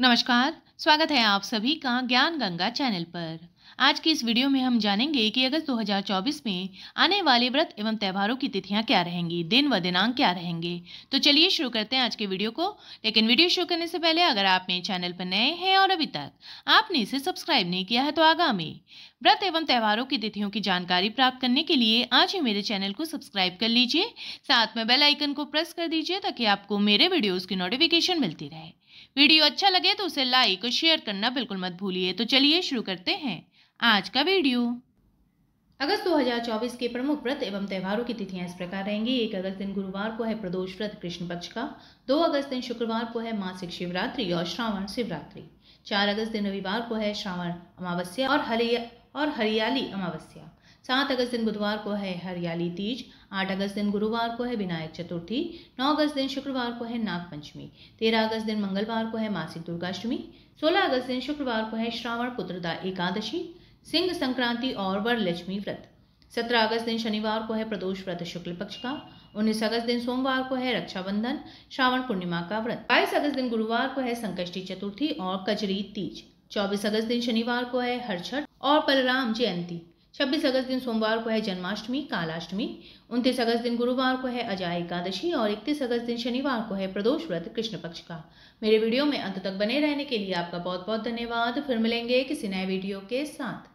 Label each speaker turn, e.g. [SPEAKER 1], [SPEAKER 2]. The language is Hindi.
[SPEAKER 1] नमस्कार स्वागत है आप सभी का ज्ञान गंगा चैनल पर आज की इस वीडियो में हम जानेंगे कि अगस्त 2024 में आने वाले व्रत एवं त्योहारों की तिथियां क्या रहेंगी दिन व दिनांक क्या रहेंगे तो चलिए शुरू करते हैं आज के वीडियो को लेकिन वीडियो शुरू करने से पहले अगर आप मेरे चैनल पर नए हैं और अभी तक आपने इसे सब्सक्राइब नहीं किया है तो आगामी व्रत एवं त्योहारों की तिथियों की जानकारी प्राप्त करने के लिए आज ही मेरे चैनल को सब्सक्राइब कर लीजिए साथ में बेल आइकन को प्रेस कर दीजिए ताकि आपको मेरे वीडियोस की नोटिफिकेशन मिलती रहे वीडियो अच्छा लगे तो उसे लाइक और शेयर करना बिल्कुल मत भूलिए तो चलिए शुरू करते हैं आज का वीडियो अगस्त 2024 के प्रमुख व्रत एवं त्योहारों की तिथियां इस प्रकार रहेंगी एक अगस्त दिन गुरुवार को है प्रदोष व्रत कृष्ण पक्ष का दो अगस्त दिन शुक्रवार को है मासिक शिवरात्रि और श्रावण शिवरात्रि चार अगस्त दिन रविवार को है श्रावण अमावस्या और हलिया और हरियाली अमावस्या सात अगस्त दिन बुधवार को है हरियाली तीज आठ अगस्त दिन गुरुवार को है विनायक चतुर्थी नौ अगस्त दिन शुक्रवार को है नाग पंचमी तेरह अगस्त दिन मंगलवार को है मासिक दुर्गाष्टमी सोलह अगस्त दिन शुक्रवार को है श्रावण पुत्रदा एकादशी सिंह संक्रांति और वरलक्ष्मी व्रत सत्रह अगस्त दिन शनिवार को है प्रदोष व्रत शुक्ल पक्ष का उन्नीस अगस्त दिन सोमवार को है रक्षाबंधन श्रावण पूर्णिमा का व्रत बाईस अगस्त दिन गुरुवार को है संकष्टी चतुर्थी और कजरी तीज चौबीस अगस्त दिन शनिवार को है हर छठ और बलराम जयंती छब्बीस अगस्त दिन सोमवार को है जन्माष्टमी कालाष्टमी उनतीस अगस्त दिन गुरुवार को है अजय एकादशी और इकतीस अगस्त दिन शनिवार को है प्रदोष व्रत कृष्ण पक्ष का मेरे वीडियो में अंत तक बने रहने के लिए आपका बहुत बहुत धन्यवाद फिर मिलेंगे किसी नए वीडियो के साथ